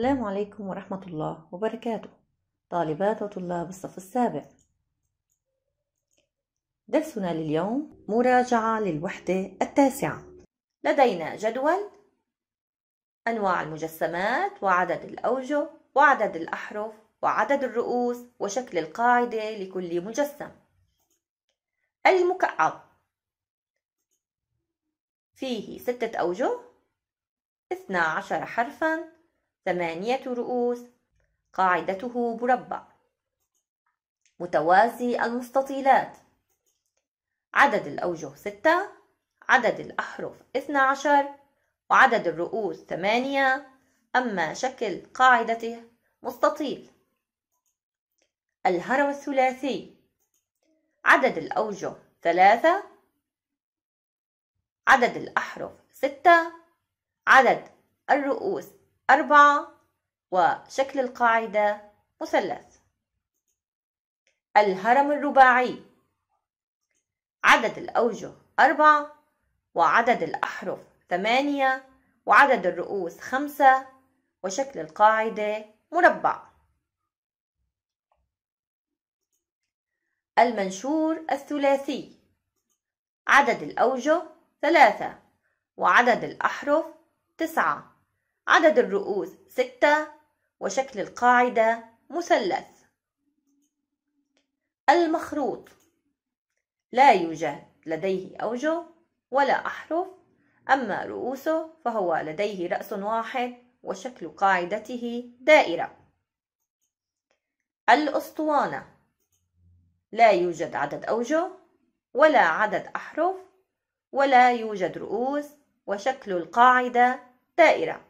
السلام عليكم ورحمة الله وبركاته طالبات وطلاب الصف السابع درسنا لليوم مراجعة للوحدة التاسعة لدينا جدول أنواع المجسمات وعدد الأوجه وعدد الأحرف وعدد الرؤوس وشكل القاعدة لكل مجسم المكعب فيه ستة أوجه اثنا عشر حرفاً ثمانية رؤوس قاعدته مربع متوازي المستطيلات عدد الأوجه ستة عدد الأحرف اثنا عشر وعدد الرؤوس ثمانية أما شكل قاعدته مستطيل الهرم الثلاثي عدد الأوجه ثلاثة عدد الأحرف ستة عدد الرؤوس أربعة وشكل القاعدة مثلث الهرم الرباعي عدد الأوجه أربعة وعدد الأحرف ثمانية وعدد الرؤوس خمسة وشكل القاعدة مربع المنشور الثلاثي عدد الأوجه ثلاثة وعدد الأحرف تسعة عدد الرؤوس ستة وشكل القاعدة مثلث المخروط لا يوجد لديه أوجه ولا أحرف أما رؤوسه فهو لديه رأس واحد وشكل قاعدته دائرة الأسطوانة لا يوجد عدد أوجه ولا عدد أحرف ولا يوجد رؤوس وشكل القاعدة دائرة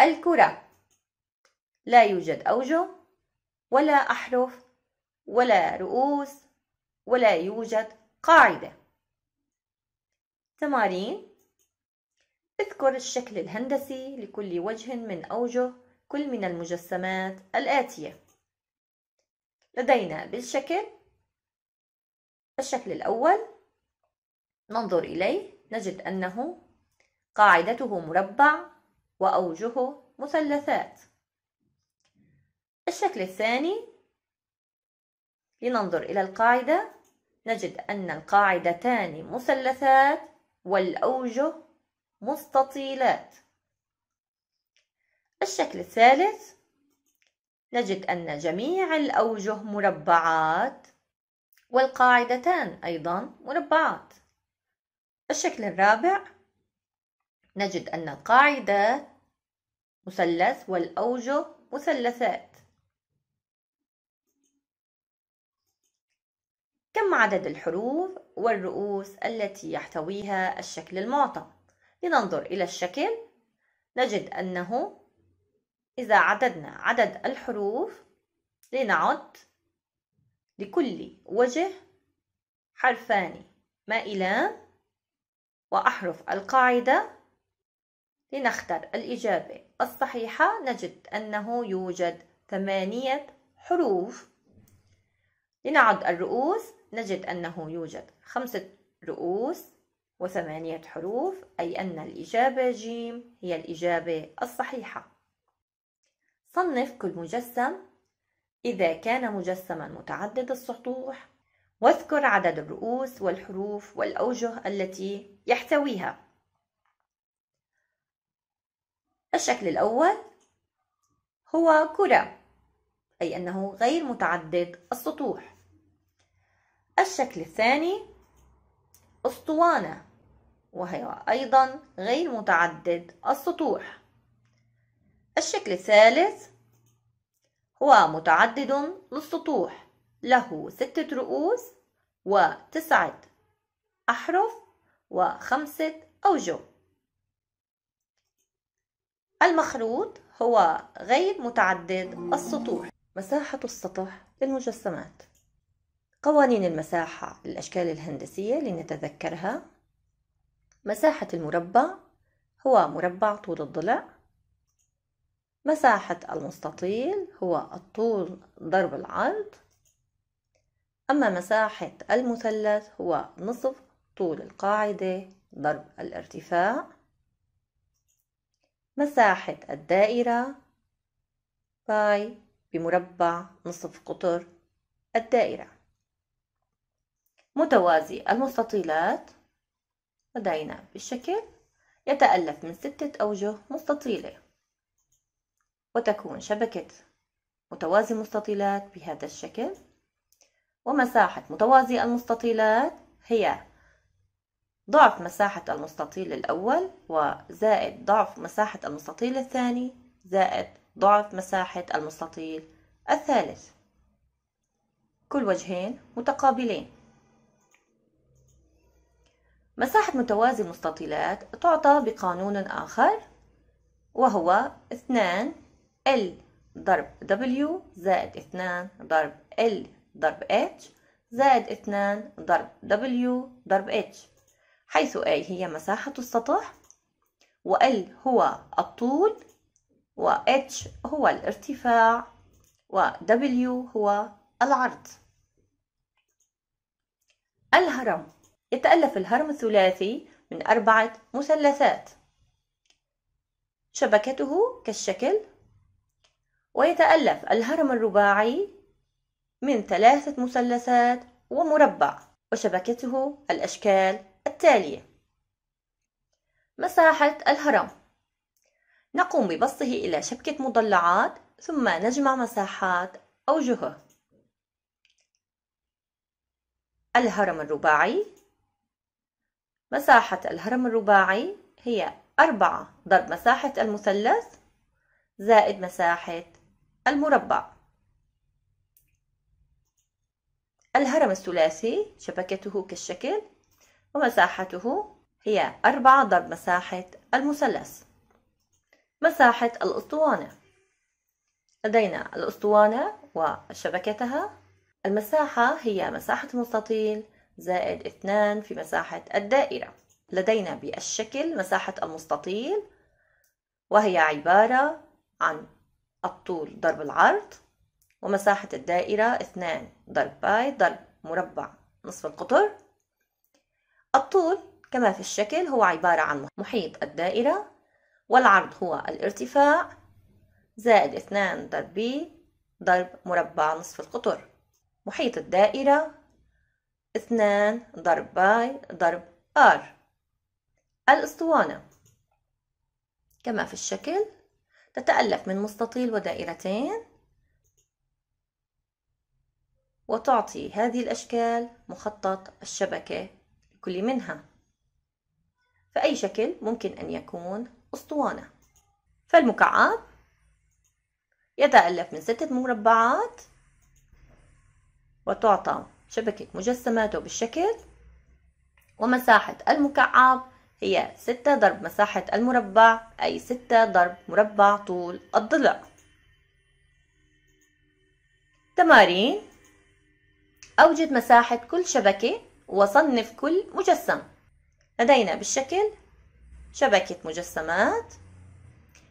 الكرة لا يوجد أوجه ولا أحرف ولا رؤوس ولا يوجد قاعدة تمارين اذكر الشكل الهندسي لكل وجه من أوجه كل من المجسمات الآتية لدينا بالشكل الشكل الأول ننظر إليه نجد أنه قاعدته مربع وأوجه مثلثات الشكل الثاني لننظر إلى القاعدة نجد أن القاعدتان مثلثات والأوجه مستطيلات الشكل الثالث نجد أن جميع الأوجه مربعات والقاعدتان أيضا مربعات الشكل الرابع نجد أن القاعدة مثلث والأوجه مثلثات كم عدد الحروف والرؤوس التي يحتويها الشكل المعطى لننظر إلى الشكل نجد أنه إذا عددنا عدد الحروف لنعد لكل وجه حرفان مائلان وأحرف القاعدة لنختر الإجابة الصحيحة نجد أنه يوجد ثمانية حروف لنعد الرؤوس نجد أنه يوجد خمسة رؤوس وثمانية حروف أي أن الإجابة جيم هي الإجابة الصحيحة صنف كل مجسم إذا كان مجسما متعدد السطوح واذكر عدد الرؤوس والحروف والأوجه التي يحتويها الشكل الأول هو كرة أي أنه غير متعدد السطوح الشكل الثاني أسطوانة وهي أيضا غير متعدد السطوح الشكل الثالث هو متعدد للسطوح له ستة رؤوس وتسعة أحرف وخمسة أوجه المخروط هو غير متعدد السطوح مساحة السطح للمجسمات قوانين المساحة للأشكال الهندسية لنتذكرها مساحة المربع هو مربع طول الضلع مساحة المستطيل هو الطول ضرب العرض أما مساحة المثلث هو نصف طول القاعدة ضرب الارتفاع مساحة الدائرة باي بمربع نصف قطر الدائرة متوازي المستطيلات لدينا بالشكل يتألف من ستة أوجه مستطيلة وتكون شبكة متوازي المستطيلات بهذا الشكل ومساحة متوازي المستطيلات هي ضعف مساحة المستطيل الأول وزائد ضعف مساحة المستطيل الثاني زائد ضعف مساحة المستطيل الثالث كل وجهين متقابلين مساحة متوازي المستطيلات تعطى بقانون آخر وهو 2 L ضرب W زائد 2 ضرب L ضرب H زائد 2 ضرب W ضرب H حيث A هي مساحة السطح L هو الطول و h هو الارتفاع و w هو العرض الهرم يتألف الهرم الثلاثي من أربعة مثلثات شبكته كالشكل ويتألف الهرم الرباعي من ثلاثة مثلثات ومربع وشبكته الأشكال التالية مساحة الهرم نقوم ببسطه إلى شبكة مضلعات ثم نجمع مساحات أوجهه الهرم الرباعي مساحة الهرم الرباعي هي أربعة ضرب مساحة المثلث زائد مساحة المربع الهرم الثلاثي شبكته كالشكل ومساحته هي أربعة ضرب مساحة المثلث مساحة الأسطوانة لدينا الأسطوانة وشبكتها المساحة هي مساحة المستطيل زائد اثنان في مساحة الدائرة لدينا بالشكل مساحة المستطيل وهي عبارة عن الطول ضرب العرض ومساحة الدائرة اثنان ضرب باي ضرب مربع نصف القطر الطول كما في الشكل هو عبارة عن محيط الدائرة والعرض هو الارتفاع زائد اثنان ضرب بي ضرب مربع نصف القطر محيط الدائرة اثنان ضرب باي ضرب ار الاسطوانة كما في الشكل تتألف من مستطيل ودائرتين وتعطي هذه الأشكال مخطط الشبكة كل منها فأي شكل ممكن أن يكون أسطوانة فالمكعب يتألف من ستة مربعات وتعطى شبكة مجسماته بالشكل ومساحة المكعب هي ستة ضرب مساحة المربع أي ستة ضرب مربع طول الضلع تمارين أوجد مساحة كل شبكة وصنف كل مجسم لدينا بالشكل شبكة مجسمات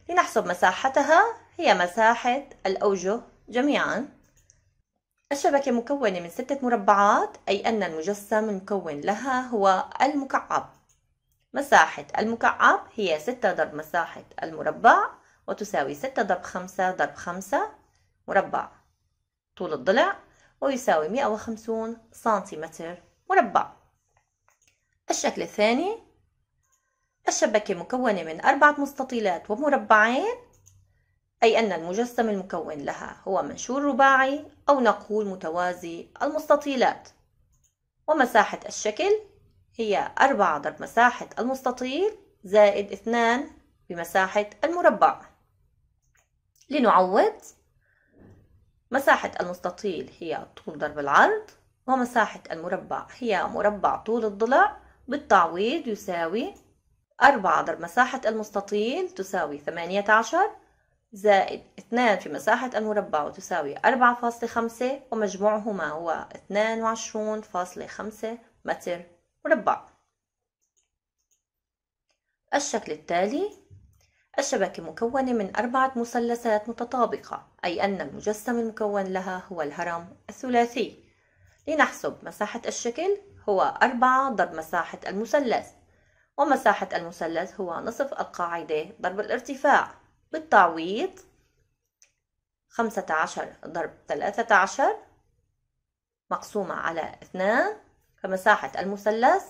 لنحسب مساحتها هي مساحة الأوجه جميعا الشبكة مكونة من ستة مربعات أي أن المجسم المكون لها هو المكعب مساحة المكعب هي ستة ضرب مساحة المربع وتساوي ستة ضرب خمسة ضرب خمسة مربع طول الضلع ويساوي مئة وخمسون سنتيمتر مربع الشكل الثاني الشبكة مكونة من أربعة مستطيلات ومربعين أي أن المجسم المكون لها هو منشور رباعي أو نقول متوازي المستطيلات ومساحة الشكل هي أربعة ضرب مساحة المستطيل زائد اثنان بمساحة المربع لنعوض مساحة المستطيل هي طول ضرب العرض ومساحة المربع هي مربع طول الضلع بالتعويض يساوي أربعة ضرب مساحة المستطيل تساوي ثمانية عشر زائد اثنان في مساحة المربع وتساوي أربعة فاصلة خمسة ومجموعهما هو اثنان وعشرون فاصلة خمسة متر مربع الشكل التالي الشبكة مكونة من أربعة مثلثات متطابقة أي أن المجسم المكون لها هو الهرم الثلاثي لنحسب مساحة الشكل هو أربعة ضرب مساحة المثلث ومساحة المثلث هو نصف القاعدة ضرب الارتفاع بالتعويض خمسة عشر ضرب ثلاثة عشر مقسومة على اثنان فمساحة المثلث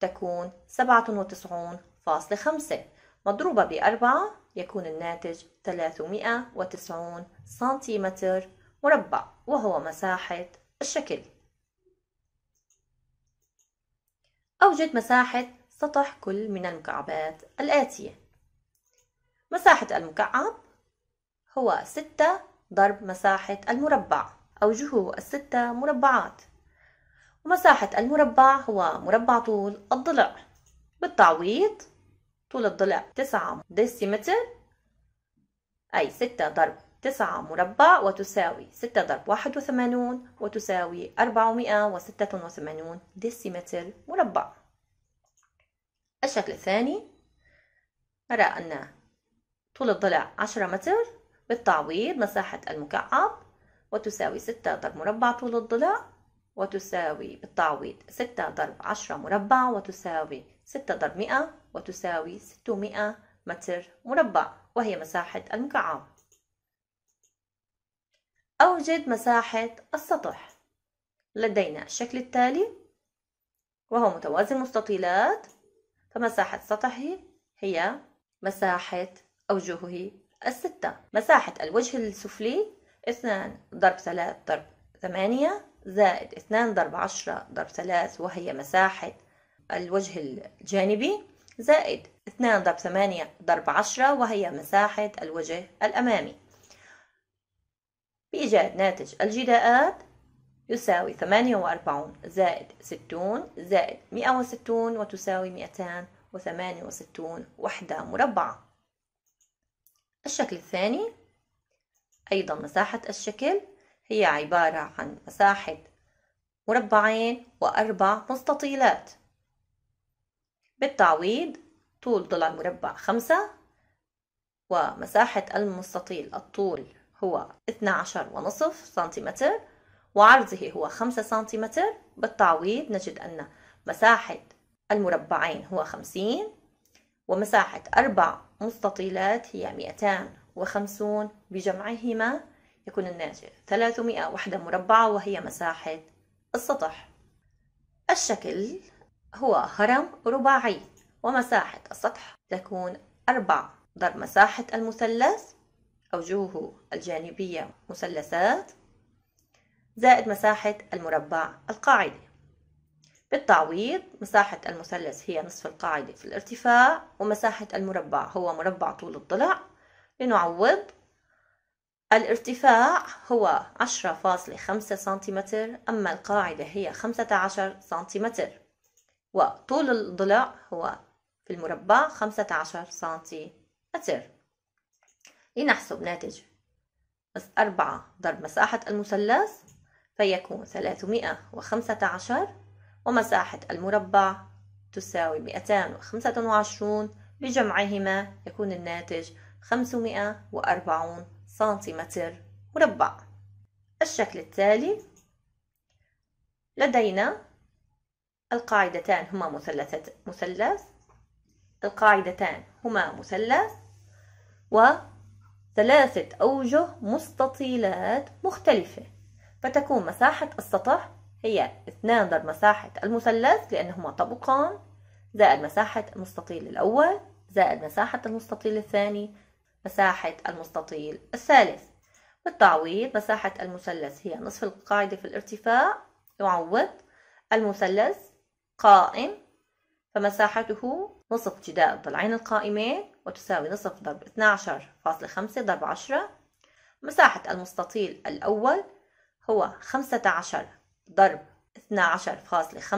تكون سبعة وتسعون فاصلة خمسة مضروبة بأربعة يكون الناتج ثلاثمائة وتسعون سنتيمتر مربع وهو مساحة الشكل أوجد مساحة سطح كل من المكعبات الآتية مساحة المكعب هو 6 ضرب مساحة المربع أوجهه الستة مربعات ومساحة المربع هو مربع طول الضلع بالتعويض طول الضلع 9 ديسيمتر أي 6 ضرب تسعة مربع وتساوي ستة ضرب واحد وثمانون وتساوي أربعمائة وستة وثمانون ديسيمتر مربع الشكل الثاني نرى أن طول الضلع عشرة متر بالتعويض مساحة المكعب وتساوي ستة ضرب مربع طول الضلع وتساوي بالتعويض ستة ضرب عشرة مربع وتساوي ستة ضرب مئة وتساوي ستمائة متر مربع وهي مساحة المكعب أوجد مساحة السطح لدينا الشكل التالي وهو متوازي المستطيلات فمساحة سطحه هي مساحة أوجهه الستة مساحة الوجه السفلي 2 ضرب 3 ضرب 8 زائد 2 ضرب 10 ضرب 3 وهي مساحة الوجه الجانبي زائد 2 ضرب 8 ضرب 10 وهي مساحة الوجه الأمامي بإيجاد ناتج الجداءات يساوي 48 زائد 60 زائد 160 وتساوي 268 وحدة مربعة الشكل الثاني أيضا مساحة الشكل هي عبارة عن مساحة مربعين وأربع مستطيلات بالتعويض طول ضلع المربع خمسة ومساحة المستطيل الطول هو 12.5 سنتيمتر وعرضه هو 5 سنتيمتر بالتعويض نجد أن مساحة المربعين هو 50 ومساحة أربع مستطيلات هي 250 بجمعهما يكون الناتج 300 وحدة مربعة وهي مساحة السطح الشكل هو هرم رباعي ومساحة السطح تكون 4 ضرب مساحة المثلث أوجهه الجانبية مثلثات زائد مساحة المربع القاعدة بالتعويض مساحة المثلث هي نصف القاعدة في الارتفاع ومساحة المربع هو مربع طول الضلع لنعوض الارتفاع هو عشرة فاصلة خمسة سنتيمتر أما القاعدة هي خمسة عشر سنتيمتر وطول الضلع هو في المربع خمسة عشر سنتيمتر لنحسب ناتج أربعة ضرب مساحة المثلث فيكون ثلاثمائة وخمسة عشر ومساحة المربع تساوي مئتان وخمسة وعشرون بجمعهما يكون الناتج خمسمائة وأربعون سنتيمتر مربع الشكل التالي لدينا القاعدتان هما مثلث مثلث القاعدتان هما مثلث و ثلاثة أوجه مستطيلات مختلفة فتكون مساحة السطح هي 2 ضرب مساحة المثلث لأنهما طبقان زائد مساحة المستطيل الأول زائد مساحة المستطيل الثاني مساحة المستطيل الثالث بالتعويض مساحة المثلث هي نصف القاعدة في الارتفاع يعوض المثلث قائم فمساحته نصف جداء الضلعين القائمين وتساوي نصف ضرب 12.5 ضرب 10 مساحة المستطيل الأول هو 15 ضرب 12.5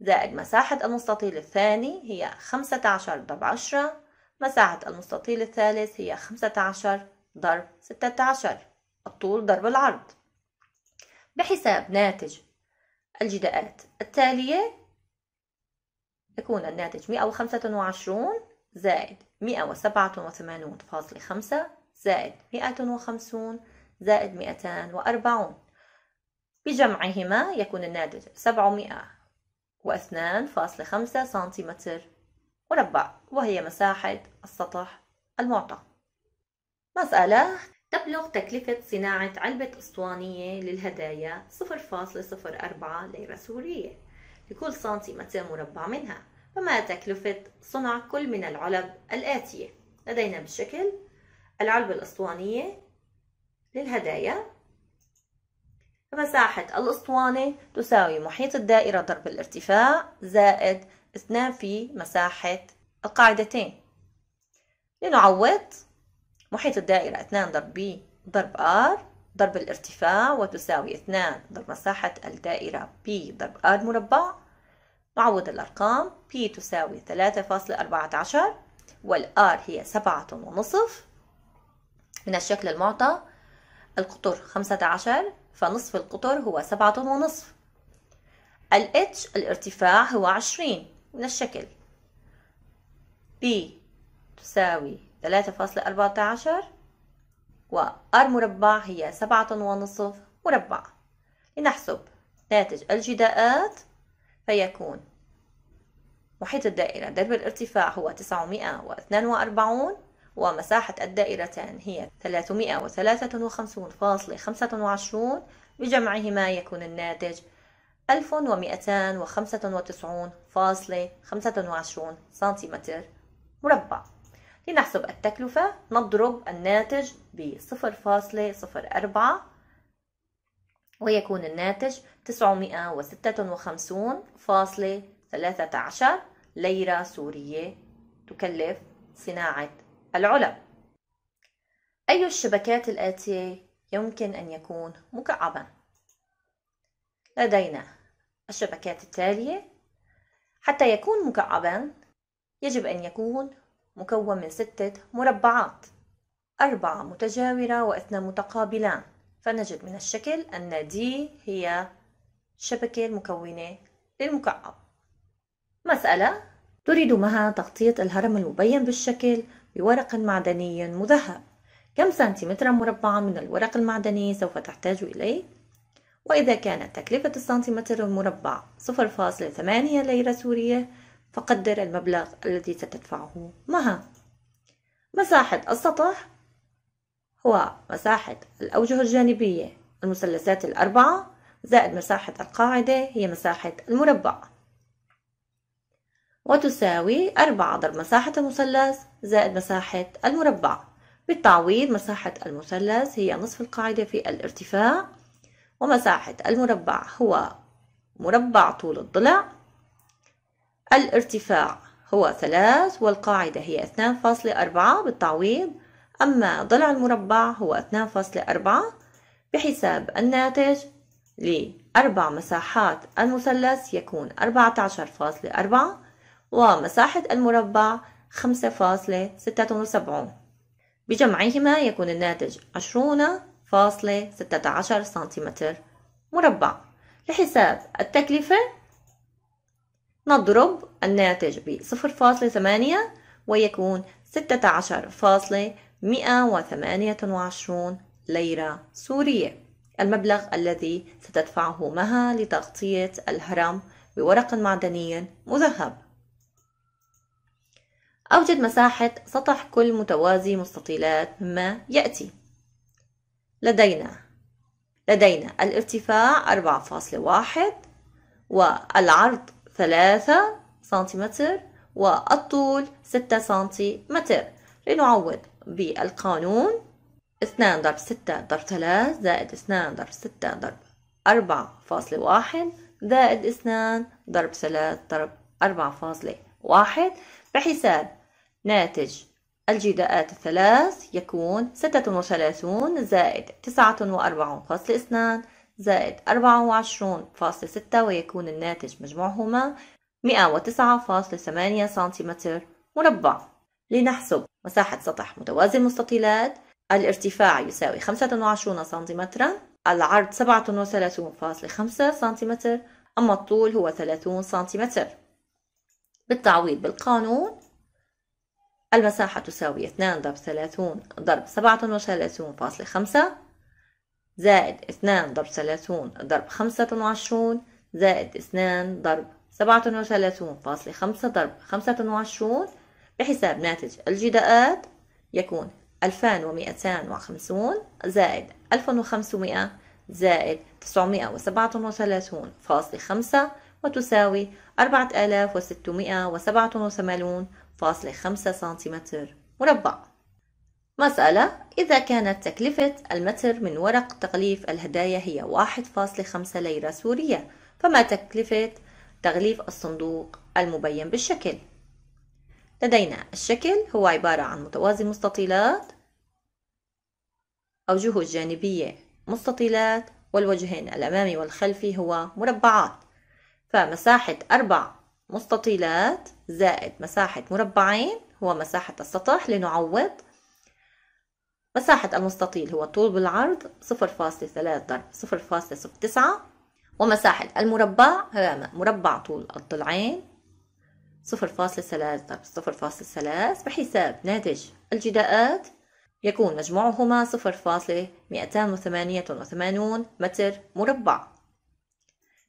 زائد مساحة المستطيل الثاني هي 15 ضرب 10 مساحة المستطيل الثالث هي 15 ضرب 16 الطول ضرب العرض بحساب ناتج الجداءات التالية يكون الناتج 125 زائد مئة وسبعة وثمانون فاصلة خمسة زائد مئة وخمسون زائد مئتان وأربعون بجمعهما يكون الناتج سبعمائة واثنان فاصلة خمسة سنتيمتر مربع وهي مساحة السطح المعطى مسألة تبلغ تكلفة صناعة علبة أسطوانية للهدايا 0.04 ليرة سورية لكل سنتيمتر مربع منها فما تكلفة صنع كل من العلب الآتية لدينا بالشكل العلبة الأسطوانية للهدايا فمساحة الأسطوانة تساوي محيط الدائرة ضرب الارتفاع زائد اثنان في مساحة القاعدتين لنعوض محيط الدائرة اثنان ضرب ب ضرب ار ضرب الارتفاع وتساوي اثنان ضرب مساحة الدائرة ب ضرب ار مربع نعوض الأرقام P تساوي 3.14 والR هي 7.5 من الشكل المعطى القطر 15 فنصف القطر هو 7.5 ال H الارتفاع هو 20 من الشكل P تساوي 3.14 و R مربع هي 7.5 مربع لنحسب ناتج الجداءات فيكون محيط الدائرة درب الارتفاع هو 942 ومساحة الدائرتان هي 353.25 بجمعهما يكون الناتج 1295.25 سنتيمتر مربع لنحسب التكلفة نضرب الناتج ب 0.04 ويكون الناتج تسعمائة وستة وخمسون فاصلة ثلاثة عشر ليرة سورية تكلف صناعة العلب أي الشبكات الآتية يمكن أن يكون مكعبا؟ لدينا الشبكات التالية حتى يكون مكعبا يجب أن يكون مكون من ستة مربعات أربعة متجاورة واثنان متقابلان فنجد من الشكل أن دي هي الشبكة المكونة للمكعب مسألة تريد معها تغطية الهرم المبين بالشكل بورق معدني مذهب كم سنتيمترا مربعا من الورق المعدني سوف تحتاج إليه؟ وإذا كانت تكلفة السنتيمتر المربع 0.8 ليرة سورية فقدر المبلغ الذي ستدفعه معها مساحة السطح هو مساحة الأوجه الجانبية المثلثات الأربعة زائد مساحة القاعدة هي مساحة المربع وتساوي أربعة ضرب مساحة المثلث زائد مساحة المربع بالتعويض مساحة المثلث هي نصف القاعدة في الارتفاع ومساحة المربع هو مربع طول الضلع الارتفاع هو ثلاث والقاعدة هي اثنان فاصلة أربعة بالتعويض أما ضلع المربع هو اثنان فاصلة أربعة بحساب الناتج لأربع مساحات المثلث يكون 14.4 ومساحة المربع 5.76 بجمعهما يكون الناتج 20.16 سنتيمتر مربع لحساب التكلفة نضرب الناتج ب 0.8 ويكون 16.128 ليرة سورية المبلغ الذي ستدفعه مها لتغطية الهرم بورق معدني مذهب أوجد مساحة سطح كل متوازي مستطيلات مما يأتي لدينا لدينا الارتفاع 4.1 والعرض 3 سنتيمتر والطول 6 سنتيمتر لنعوض بالقانون اثنان ضرب ستة ضرب ثلاث زائد اثنان ضرب ستة ضرب أربعة فاصلة واحد زائد اثنان ضرب ثلاث ضرب أربعة فاصلة واحد بحساب ناتج الجداءات الثلاث يكون ستة وثلاثون زائد تسعة وأربعون فاصلة اثنان زائد أربعة وعشرون فاصلة ستة ويكون الناتج مجموعهما مئة وتسعة فاصلة ثمانية سنتيمتر مربع لنحسب مساحة سطح متوازي المستطيلات الارتفاع يساوي 25 سنتيمترا العرض 37.5 سنتيمتر أما الطول هو 30 سنتيمتر بالتعويض بالقانون المساحة تساوي 2 ضرب 30 ضرب 37.5 زائد 2 ضرب 30 ضرب 25 زائد 2 ضرب 37.5 ضرب 25 بحساب ناتج الجداءات يكون 2250 زائد 1500 زائد 937 فاصل 5 وتساوي 4687 فاصل 5 سنتيمتر مربع مسألة إذا كانت تكلفة المتر من ورق تغليف الهدايا هي 1.5 ليرة سورية فما تكلفة تغليف الصندوق المبين بالشكل؟ لدينا الشكل هو عبارة عن متوازي مستطيلات أوجهه الجانبية مستطيلات والوجهين الأمامي والخلفي هو مربعات فمساحة أربع مستطيلات زائد مساحة مربعين هو مساحة السطح لنعوض مساحة المستطيل هو الطول بالعرض 0.3 ضرب 0.09 ومساحة المربع هو مربع طول الضلعين صفر فاصل ثلاثة صفر فاصل ثلاث بحساب ناتج الجداءات يكون مجموعهما صفر فاصل مئتان وثمانية وثمانون متر مربع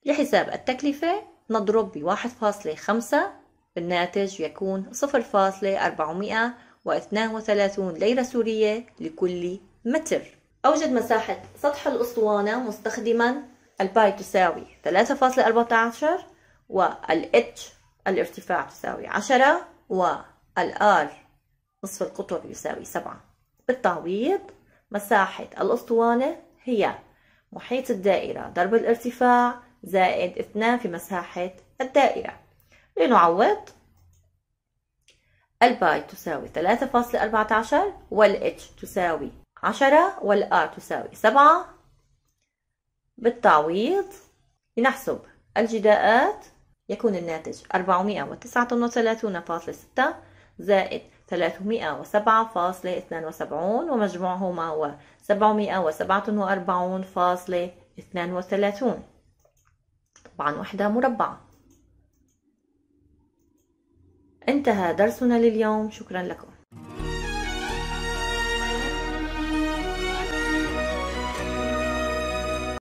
لحساب التكلفة نضرب بواحد فاصل خمسة بالناتج يكون صفر فاصل أربعمائة واثنان وثلاثون ليرة سورية لكل متر أوجد مساحة سطح الأسطوانة مستخدما الباي تساوي ثلاثة فاصل أربعة عشر والإتش الارتفاع تساوي عشرة والآر نصف القطر يساوي سبعة بالتعويض مساحة الأسطوانة هي محيط الدائرة ضرب الارتفاع زائد اثنان في مساحة الدائرة لنعوض الباي تساوي ثلاثة فاصلة أربعة عشر والاتش تساوي عشرة والار تساوي سبعة بالتعويض لنحسب الجداءات يكون الناتج 439.6 زائد 307.72 ومجموعهما هو 747.32 طبعا وحدة مربعة انتهى درسنا لليوم شكرا لكم